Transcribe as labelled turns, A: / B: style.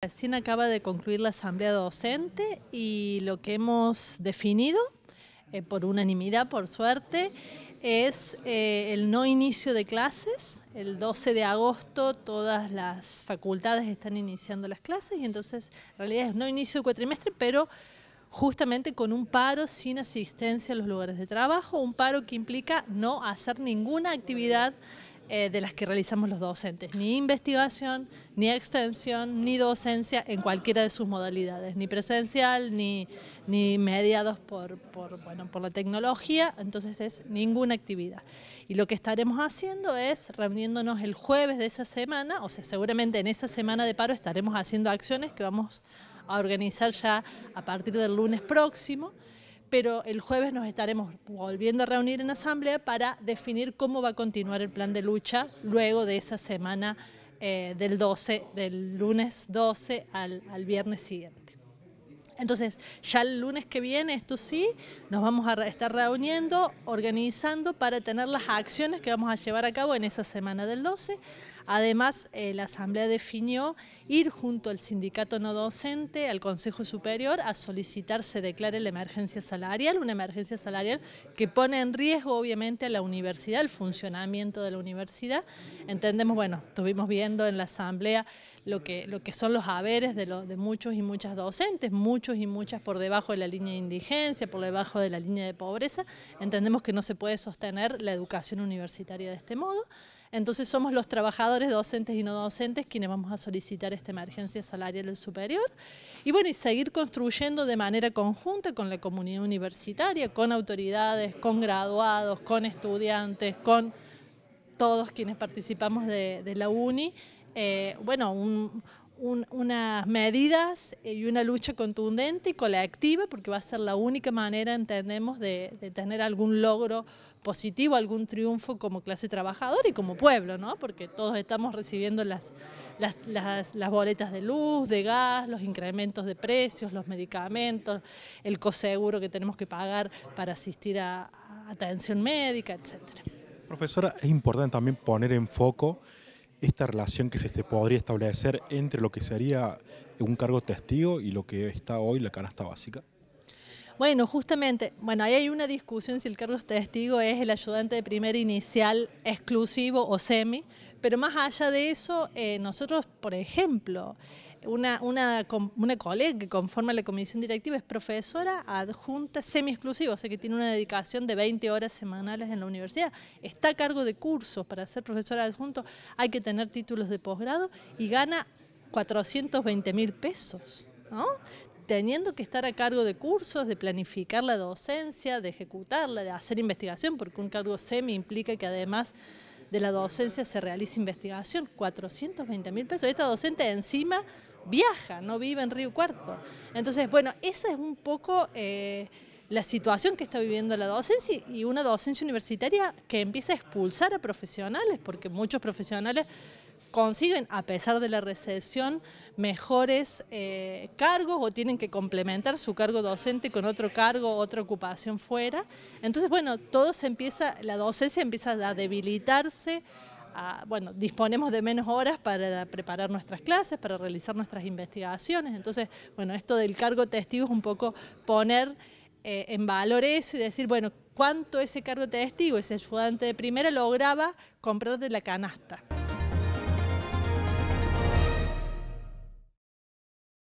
A: Recién acaba de concluir la asamblea docente y lo que hemos definido, eh, por unanimidad por suerte, es eh, el no inicio de clases. El 12 de agosto todas las facultades están iniciando las clases y entonces en realidad es no inicio de cuatrimestre, pero justamente con un paro sin asistencia a los lugares de trabajo, un paro que implica no hacer ninguna actividad eh, de las que realizamos los docentes, ni investigación, ni extensión, ni docencia en cualquiera de sus modalidades, ni presencial, ni, mediados por, bueno, por la tecnología, entonces es ninguna actividad. Y lo que estaremos haciendo es reuniéndonos el jueves de esa semana, o sea, seguramente en esa semana de paro estaremos haciendo acciones que vamos a organizar ya a partir del lunes próximo pero el jueves nos estaremos volviendo a reunir en asamblea para definir cómo va a continuar el plan de lucha luego de esa semana eh, del 12, del lunes 12 al viernes siguiente. Entonces, ya el lunes que viene, esto sí, nos vamos a estar reuniendo, organizando para tener las acciones que vamos a llevar a cabo en esa semana del 12. Además, eh, la Asamblea definió ir junto al sindicato no docente, al Consejo Superior, a solicitar se declare la emergencia salarial, una emergencia salarial que pone en riesgo, obviamente, a la universidad, el funcionamiento de la universidad. Entendemos, bueno, estuvimos viendo en la Asamblea lo que, lo que son los haberes de, muchos y muchas docentes, muchos y muchas por debajo de la línea de indigencia, por debajo de la línea de pobreza. Entendemos que no se puede sostener la educación universitaria de este modo. Entonces somos los trabajadores docentes y no docentes quienes vamos a solicitar esta emergencia salarial del superior. Y bueno, y seguir construyendo de manera conjunta con la comunidad universitaria, con autoridades, con graduados, con estudiantes, con todos quienes participamos de la UNI, eh, bueno, unas medidas y una lucha contundente y colectiva, porque va a ser la única manera, entendemos, de, tener algún logro positivo, algún triunfo como clase trabajadora y como pueblo, ¿no? Porque todos estamos recibiendo las, las, boletas de luz, de gas, los incrementos de precios, los medicamentos, el coseguro que tenemos que pagar para asistir a, atención médica, etcétera. Profesora, es importante también poner en foco esta relación que se este, podría establecer entre lo que sería un cargo testigo y lo que está hoy la canasta básica? Bueno, justamente, bueno, ahí hay una discusión si el cargo testigo es el ayudante de primer inicial exclusivo o semi, pero más allá de eso, eh, nosotros, por ejemplo, una, una, una colega que conforma la comisión directiva es profesora adjunta semi-exclusiva, o sea que tiene una dedicación de 20 horas semanales en la universidad. Está a cargo de cursos, para ser profesora adjunto hay que tener títulos de posgrado y gana 420 mil pesos, ¿no? teniendo que estar a cargo de cursos, de planificar la docencia, de ejecutarla, de hacer investigación, porque un cargo semi implica que además de la docencia se realice investigación, 420 mil pesos. Esta docente encima viaja, no vive en Río Cuarto. Entonces, bueno, esa es un poco eh, la situación que está viviendo la docencia y una docencia universitaria que empieza a expulsar a profesionales, porque muchos profesionales consiguen, a pesar de la recesión, mejores eh, cargos o tienen que complementar su cargo docente con otro cargo, otra ocupación fuera. Entonces, bueno, todo se empieza, la docencia empieza a debilitarse, bueno, disponemos de menos horas para preparar nuestras clases, para realizar nuestras investigaciones. Entonces, bueno, esto del cargo testigo es un poco poner eh, en valor eso y decir, bueno, cuánto ese cargo testigo, ese ayudante de primera lograba comprar de la canasta.